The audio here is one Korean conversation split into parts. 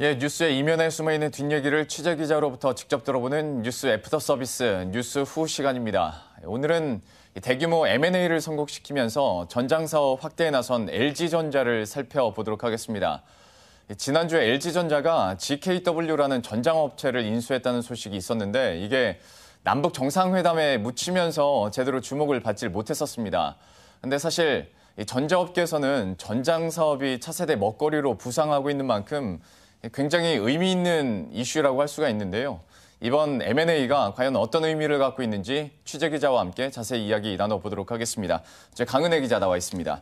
예, 뉴스의 이면에 숨어 있는 뒷얘기를 취재 기자로부터 직접 들어보는 뉴스 애프터 서비스 뉴스 후 시간입니다. 오늘은 대규모 M&A를 성공시키면서 전장 사업 확대에 나선 LG전자를 살펴보도록 하겠습니다. 지난주에 LG전자가 GKW라는 전장업체를 인수했다는 소식이 있었는데 이게 남북 정상회담에 묻히면서 제대로 주목을 받질 못했었습니다. 근데 사실 전자업계에서는 전장 사업이 차세대 먹거리로 부상하고 있는 만큼 굉장히 의미 있는 이슈라고 할 수가 있는데요. 이번 M&A가 과연 어떤 의미를 갖고 있는지 취재 기자와 함께 자세히 이야기 나눠보도록 하겠습니다. 강은혜 기자 나와 있습니다.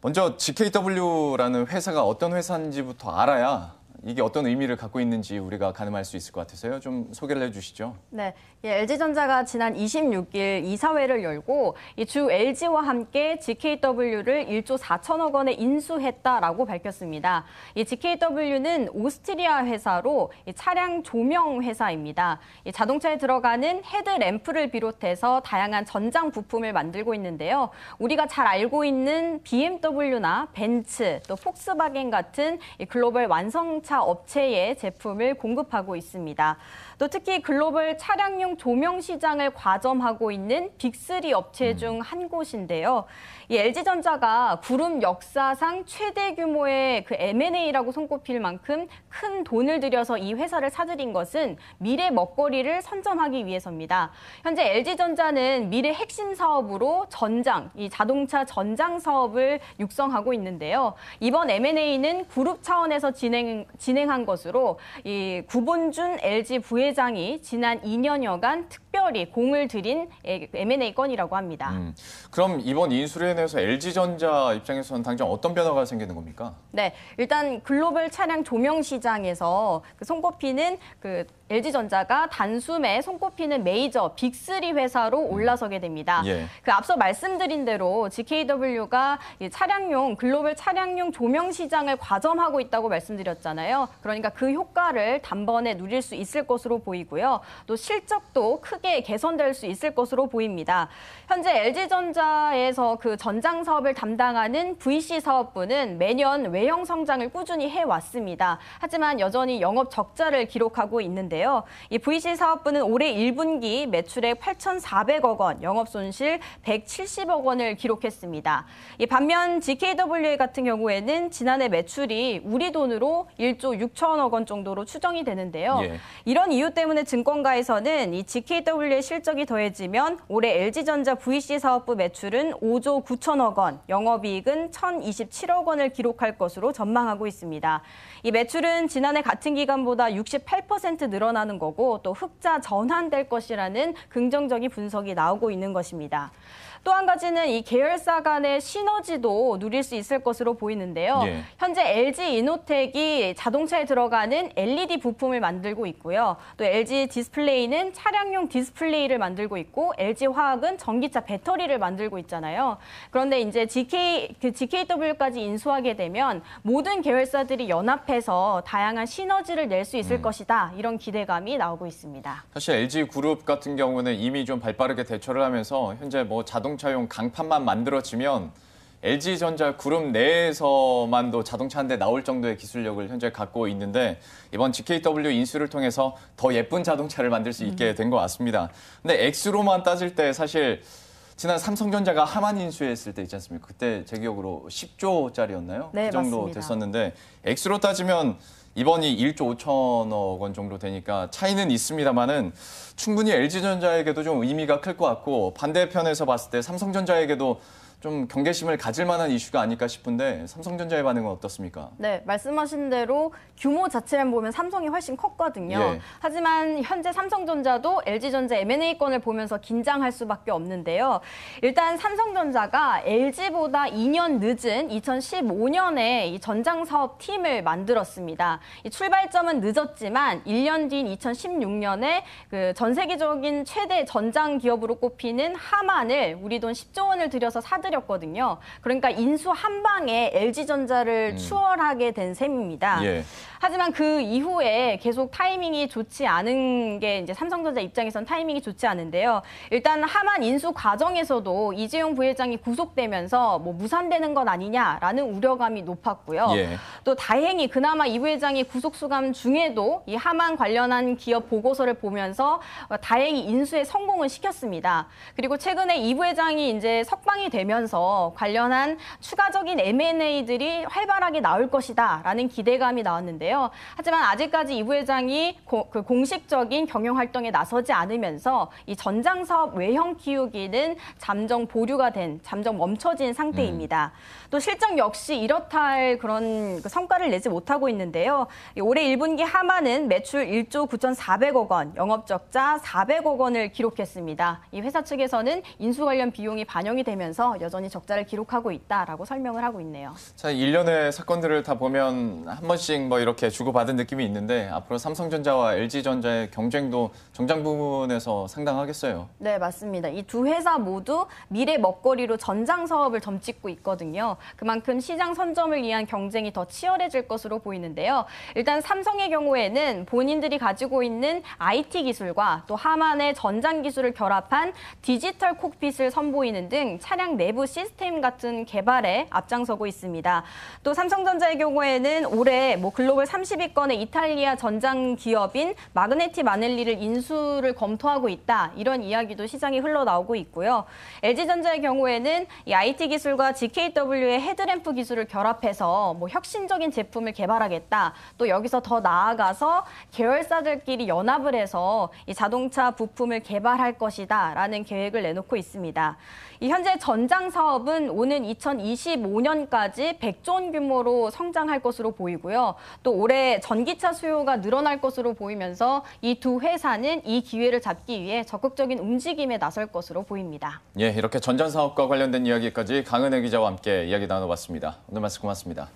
먼저 GKW라는 회사가 어떤 회사인지부터 알아야 이게 어떤 의미를 갖고 있는지 우리가 가늠할 수 있을 것 같아서요. 좀 소개를 해주시죠. 네, 예, LG전자가 지난 26일 이사회를 열고 이 주 LG와 함께 GKW를 1조 4천억 원에 인수했다라고 밝혔습니다. 이 GKW는 오스트리아 회사로 이 차량 조명 회사입니다. 자동차에 들어가는 헤드램프를 비롯해서 다양한 전장 부품을 만들고 있는데요. 우리가 잘 알고 있는 BMW나 벤츠 또 폭스바겐 같은 글로벌 완성차 자동차 업체에 제품을 공급하고 있습니다. 또 특히 글로벌 차량용 조명 시장을 과점하고 있는 빅3 업체 음. 중한 곳인데요. 이 LG전자가 구름 역사상 최대 규모의 그 M&A라고 손꼽힐 만큼 큰 돈을 들여서 이 회사를 사들인 것은 미래 먹거리를 선점하기 위해서입니다. 현재 LG전자는 미래 핵심 사업으로 전장, 이 자동차 전장 사업을 육성하고 있는데요. 이번 M&A는 그룹 차원에서 진행 진행한 것으로 이 구본준 LG 부회장이 지난 2년여간 특별히 공을 들인 M&A 건이라고 합니다. 음, 그럼 이번 인수를 내서 LG전자 입장에서는 당장 어떤 변화가 생기는 겁니까? 네, 일단 글로벌 차량 조명 시장에서 그 손꼽히는 그 LG전자가 단숨에 손꼽히는 메이저 빅3 회사로 음. 올라서게 됩니다. 예. 그 앞서 말씀드린 대로 GKW가 차량용 글로벌 차량용 조명 시장을 과점하고 있다고 말씀드렸잖아요. 그러니까 그 효과를 단번에 누릴 수 있을 것으로 보이고요. 또 실적도 크게 개선될 수 있을 것으로 보입니다. 현재 LG전자에서 그 전장 사업을 담당하는 VC 사업부는 매년 외형 성장을 꾸준히 해왔습니다. 하지만 여전히 영업 적자를 기록하고 있는데 있는데요. 이 VC 사업부는 올해 1분기 매출액 8,400억 원, 영업 손실 170억 원을 기록했습니다. 이 반면 GKWA 같은 경우에는 지난해 매출이 우리 돈으로 1조 6천억 원 정도로 추정이 되는데요. 예. 이런 이유 때문에 증권가에서는 이 GKWA 실적이 더해지면 올해 LG전자 VC 사업부 매출은 5조 9천억 원, 영업이익은 1,027억 원을 기록할 것으로 전망하고 있습니다. 이 매출은 지난해 같은 기간보다 68% 늘어 늘어나는 거고 또 흑자 전환될 것이라는 긍정적인 분석이 나오고 있는 것입니다. 또 한 가지는 이 계열사 간의 시너지도 누릴 수 있을 것으로 보이는데요. 예. 현재 LG 이노텍이 자동차에 들어가는 LED 부품을 만들고 있고요. 또 LG 디스플레이는 차량용 디스플레이를 만들고 있고 LG 화학은 전기차 배터리를 만들고 있잖아요. 그런데 이제 GK 그 GKW까지 인수하게 되면 모든 계열사들이 연합해서 다양한 시너지를 낼 수 있을 음. 것이다. 이런 기대 기대감이 나오고 있습니다. 사실 LG 그룹 같은 경우는 이미 좀 발빠르게 대처를 하면서 현재 뭐 자동차용 강판만 만들어지면 LG전자 그룹 내에서만도 자동차 한대 나올 정도의 기술력을 현재 갖고 있는데 이번 GKW 인수를 통해서 더 예쁜 자동차를 만들 수 있게 음. 된것 같습니다. 근데 X로만 따질 때 사실 지난 삼성전자가 하만 인수했을 때 있지 않습니까? 그때 제 기억으로 10조짜리였나요? 네, 그 정도 맞습니다. 됐었는데 액수로 따지면 이번이 1조 5천억 원 정도 되니까 차이는 있습니다만은 충분히 LG전자에게도 좀 의미가 클 것 같고 반대편에서 봤을 때 삼성전자에게도 좀 경계심을 가질 만한 이슈가 아닐까 싶은데 삼성전자의 반응은 어떻습니까? 네, 말씀하신 대로 규모 자체만 보면 삼성이 훨씬 컸거든요. 예. 하지만 현재 삼성전자도 LG전자 M&A권을 보면서 긴장할 수밖에 없는데요. 일단 삼성전자가 LG보다 2년 늦은 2015년에 이 전장사업 팀을 만들었습니다. 이 출발점은 늦었지만 1년 뒤인 2016년에 그전 세계적인 최대 전장 기업으로 꼽히는 하만을 우리 돈 10조 원을 들여서 사들 해드렸거든요. 그러니까 인수 한 방에 LG전자를 음. 추월하게 된 셈입니다. 예. 하지만 그 이후에 계속 타이밍이 좋지 않은 게 이제 삼성전자 입장에선 타이밍이 좋지 않은데요. 일단 하만 인수 과정에서도 이재용 부회장이 구속되면서 뭐 무산되는 것 아니냐라는 우려감이 높았고요. 예. 또 다행히 그나마 이 부회장이 구속 수감 중에도 이 하만 관련한 기업 보고서를 보면서 다행히 인수에 성공을 시켰습니다. 그리고 최근에 이 부회장이 이제 석방이 되면 되면서 관련한 추가적인 M&A들이 활발하게 나올 것이다라는 기대감이 나왔는데요. 하지만 아직까지 이 부회장이 고, 그 공식적인 경영 활동에 나서지 않으면서 이 전장 사업 외형 키우기는 잠정 보류가 된 잠정 멈춰진 상태입니다. 음. 또 실적 역시 이렇다 할 그런 그 성과를 내지 못하고 있는데요. 올해 1분기 하마는 매출 1조 9,400억 원, 영업적자 400억 원을 기록했습니다. 이 회사 측에서는 인수 관련 비용이 반영이 되면서 여전히 적자를 기록하고 있다라고 설명을 하고 있네요. 자, 1년의 사건들을 다 보면 한 번씩 뭐 이렇게 주고받은 느낌이 있는데 앞으로 삼성전자와 LG전자의 경쟁도 정장 부분에서 상당하겠어요. 네, 맞습니다. 이 두 회사 모두 미래 먹거리로 전장 사업을 점찍고 있거든요. 그만큼 시장 선점을 위한 경쟁이 더 치열해질 것으로 보이는데요. 일단 삼성의 경우에는 본인들이 가지고 있는 IT 기술과 또 하만의 전장 기술을 결합한 디지털 콕핏을 선보이는 등 차량 내부 네 내부 시스템 같은 개발에 앞장서고 있습니다. 또 삼성전자의 경우에는 올해 뭐 글로벌 30위권의 이탈리아 전장 기업인 마그네티 마넬리를 인수를 검토하고 있다. 이런 이야기도 시장에 흘러나오고 있고요. LG전자의 경우에는 이 IT 기술과 GKW의 헤드램프 기술을 결합해서 뭐 혁신적인 제품을 개발하겠다. 또 여기서 더 나아가서 계열사들끼리 연합을 해서 이 자동차 부품을 개발할 것이다라는 계획을 내놓고 있습니다. 이 현재 전장 해당 사업은 오는 2025년까지 100조 원 규모로 성장할 것으로 보이고요. 또 올해 전기차 수요가 늘어날 것으로 보이면서 이 두 회사는 이 기회를 잡기 위해 적극적인 움직임에 나설 것으로 보입니다. 예, 이렇게 전전 사업과 관련된 이야기까지 강은혜 기자와 함께 이야기 나눠봤습니다. 오늘 말씀 고맙습니다.